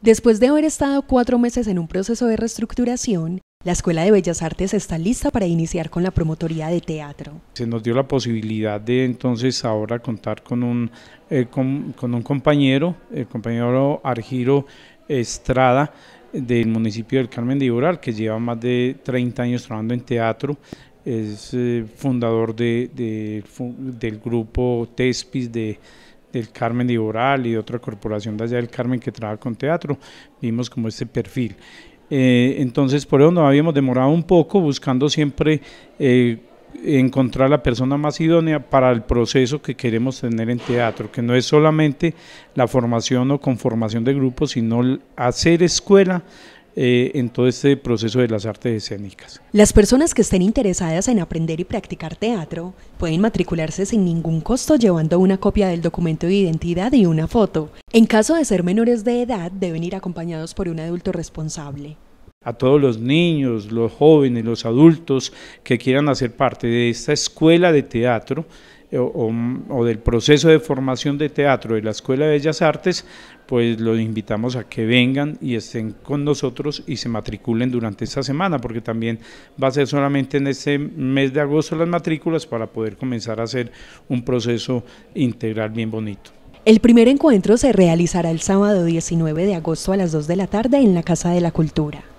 Después de haber estado cuatro meses en un proceso de reestructuración, la Escuela de Bellas Artes está lista para iniciar con la promotoría de teatro. Se nos dio la posibilidad de entonces ahora contar con un, eh, con, un compañero, el compañero Argiro Estrada, del municipio del Carmen de Iboral, que lleva más de 30 años trabajando en teatro, es eh, fundador del grupo TESPIS de, del Carmen de y otra corporación de allá del Carmen que trabaja con teatro, vimos como este perfil. Eh, entonces, por eso nos habíamos demorado un poco buscando siempre eh, encontrar la persona más idónea para el proceso que queremos tener en teatro, que no es solamente la formación o conformación de grupos, sino hacer escuela eh, en todo este proceso de las artes escénicas. Las personas que estén interesadas en aprender y practicar teatro pueden matricularse sin ningún costo llevando una copia del documento de identidad y una foto. En caso de ser menores de edad, deben ir acompañados por un adulto responsable a todos los niños, los jóvenes, los adultos que quieran hacer parte de esta escuela de teatro o, del proceso de formación de teatro de la Escuela de Bellas Artes, pues los invitamos a que vengan y estén con nosotros y se matriculen durante esta semana, porque también va a ser solamente en este mes de agosto las matrículas para poder comenzar a hacer un proceso integral bien bonito. El primer encuentro se realizará el sábado 19 de agosto a las 2 de la tarde en la Casa de la Cultura.